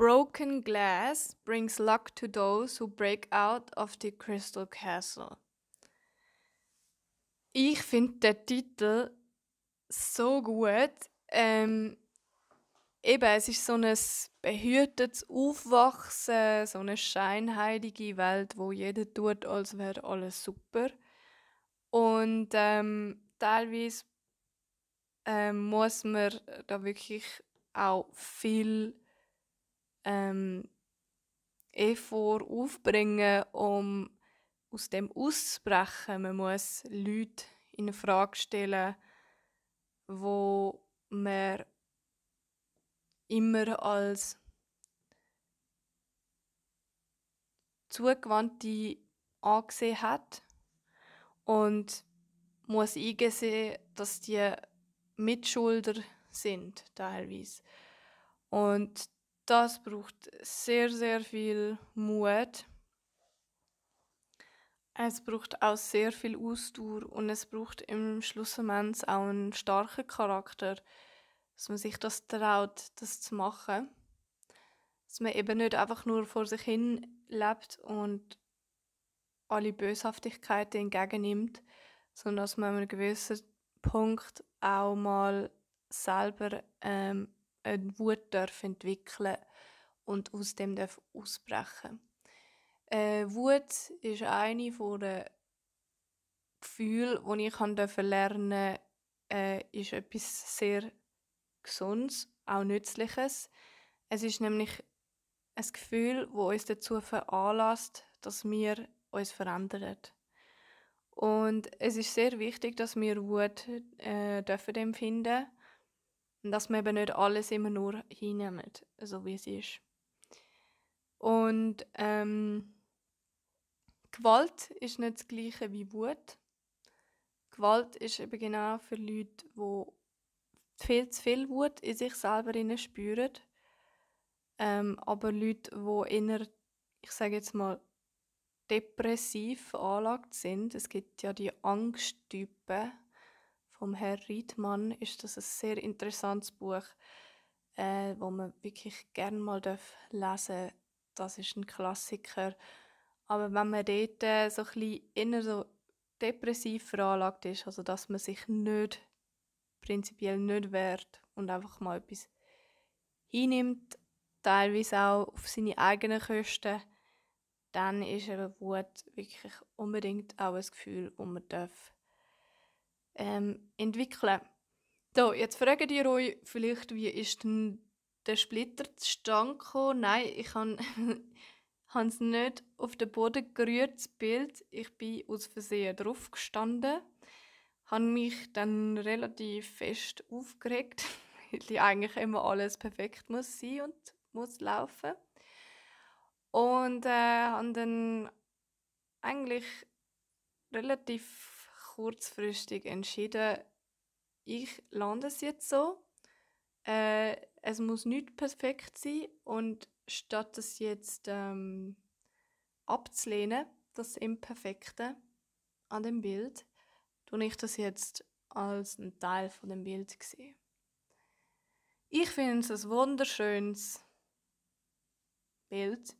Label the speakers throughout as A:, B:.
A: Broken glass brings luck to those who break out of the crystal castle. Ich finde den Titel so gut. Ähm, eben, es ist so ein behütetes Aufwachsen, so eine scheinheilige Welt, wo jeder tut, als wäre alles super. Und ähm, teilweise ähm, muss man da wirklich auch viel ähm, Effort eh aufbringen, um aus dem auszubrechen. Man muss Leute in Frage stellen, wo man immer als zugewandte angesehen hat und muss eingesehen, dass die Mitschulder sind teilweise. Und das braucht sehr, sehr viel Mut. Es braucht auch sehr viel Ausdauer und es braucht im Schlussendlich auch einen starken Charakter, dass man sich das traut, das zu machen. Dass man eben nicht einfach nur vor sich hin lebt und alle Böshaftigkeiten entgegennimmt, sondern dass man an einem gewissen Punkt auch mal selber ähm, eine Wut darf entwickeln und aus dem darf ausbrechen äh, Wut ist eine von den Gefühlen, die ich durfte lernen äh, ist etwas sehr Gesundes, auch Nützliches. Es ist nämlich ein Gefühl, das uns dazu veranlasst, dass wir uns verändern. Und es ist sehr wichtig, dass wir Wut äh, dürfen empfinden und dass wir eben nicht alles immer nur hinnehmen, so wie es ist. Und ähm, Gewalt ist nicht das Gleiche wie Wut. Gewalt ist eben genau für Leute, die viel zu viel Wut in sich selber spüren. Ähm, aber Leute, die inner, ich sage jetzt mal, depressiv veranlagt sind. Es gibt ja die Angsttypen vom Herr Riedmann. Ist das ein sehr interessantes Buch, äh, wo man wirklich gerne mal darf lesen das ist ein Klassiker. Aber wenn man dort äh, so ein inner so depressiv veranlagt ist, also dass man sich nicht, prinzipiell nicht wehrt und einfach mal etwas hinnimmt, teilweise auch auf seine eigenen Kosten, dann ist eben Wut wirklich unbedingt auch ein Gefühl, das man darf, ähm, entwickeln darf. So, jetzt fragen ihr euch vielleicht, wie ist denn der Splitter zustande gekommen. Nein, ich habe es nicht auf den Boden gerührt, das Bild. Ich bin aus Versehen drauf draufgestanden. Habe mich dann relativ fest aufgeregt, weil eigentlich immer alles perfekt muss sein und muss laufen. Und äh, habe dann eigentlich relativ kurzfristig entschieden, ich lande es jetzt so. Äh, es muss nicht perfekt sein und statt das jetzt ähm, abzulehnen, das Imperfekte an dem Bild, tue ich das jetzt als ein Teil von dem Bild gesehen. Ich finde es ein wunderschönes Bild.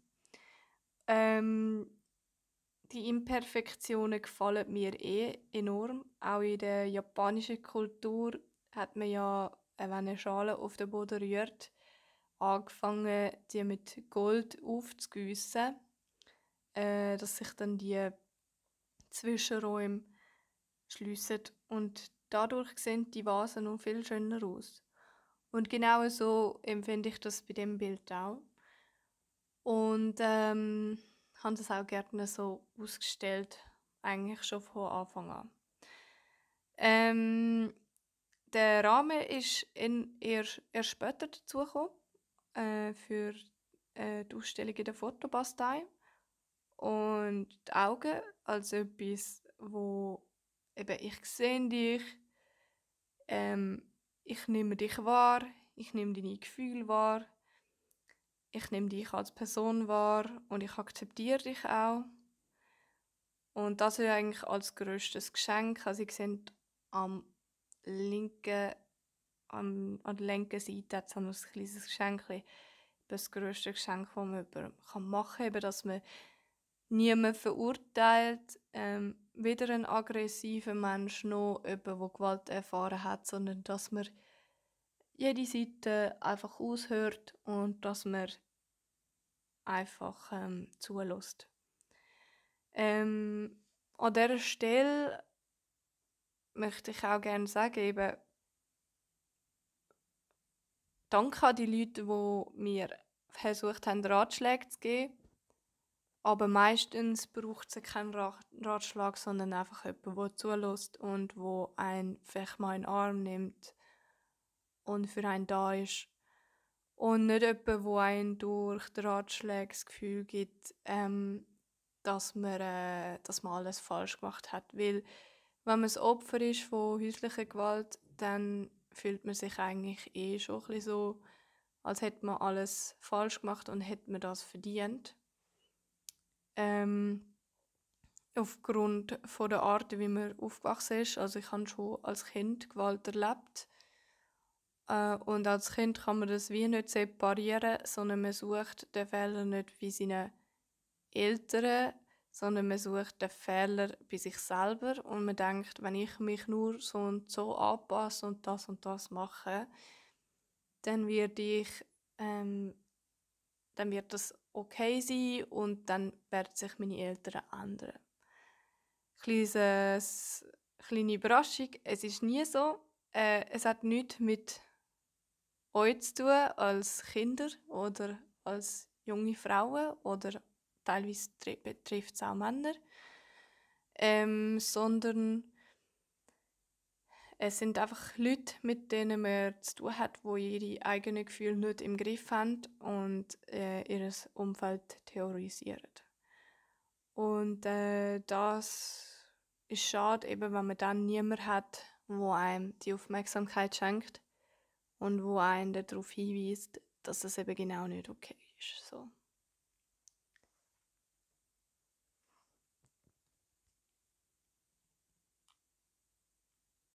A: Ähm, die Imperfektionen gefallen mir eh enorm. Auch in der japanischen Kultur hat man ja äh, wenn eine Schale auf den Boden rührt, angefangen, die mit Gold aufzugießen, äh, dass sich dann die Zwischenräume schliessen und dadurch sehen die Vasen noch viel schöner aus. Und genau so empfinde ich das bei dem Bild auch. Und ähm, habe das auch gerne so ausgestellt, eigentlich schon von Anfang an. Ähm, der Rahmen ist in, eher, eher später dazugekommen äh, für äh, die Ausstellung in der Fotobastei. Und die Augen als etwas, wo eben ich sehe dich, ähm, ich nehme dich wahr, ich nehme deine Gefühle wahr, ich nehme dich als Person wahr und ich akzeptiere dich auch. Und das ist eigentlich als größtes Geschenk. Also ich sehe am linken, an, an der linken Seite hat es ein kleines Geschenk. Das größte Geschenk, das man über, kann machen kann, dass man niemanden verurteilt, ähm, weder einen aggressiven Mensch noch jemanden, der Gewalt erfahren hat, sondern dass man jede Seite einfach aushört und dass man einfach ähm, zulässt. Ähm, an dieser Stelle möchte ich auch gerne sagen, eben danke an die Leute, die mir versucht haben, Ratschläge zu geben. Aber meistens braucht es keinen Ratschlag, sondern einfach jemanden, der zulässt und wo einen vielleicht mal in den Arm nimmt und für einen da ist. Und nicht jemanden, wo einen durch den Ratschlag das Gefühl gibt, ähm, dass, man, äh, dass man alles falsch gemacht hat. Weil wenn man das Opfer ist von häuslicher Gewalt, dann fühlt man sich eigentlich eh schon ein so, als hätte man alles falsch gemacht und hätte man das verdient. Ähm, aufgrund von der Art, wie man aufgewachsen ist. Also ich habe schon als Kind Gewalt erlebt. Äh, und als Kind kann man das wie nicht separieren, sondern man sucht den Fehler nicht wie seine Eltern sondern man sucht den Fehler bei sich selber und man denkt, wenn ich mich nur so und so anpasse und das und das mache, dann werde ich, ähm, dann wird das okay sein und dann werden sich meine Eltern ändern. Kleines, kleine Überraschung, es ist nie so. Äh, es hat nichts mit euch zu tun als Kinder oder als junge Frauen oder teilweise betrifft es auch Männer, ähm, sondern es sind einfach Leute, mit denen man zu tun hat, wo ihre eigenen Gefühle nicht im Griff haben und äh, ihr Umfeld theorisieren. Und äh, das ist schade, eben, wenn man dann niemanden hat, wo einem die Aufmerksamkeit schenkt und wo einen darauf hinweist, dass das eben genau nicht okay ist. So.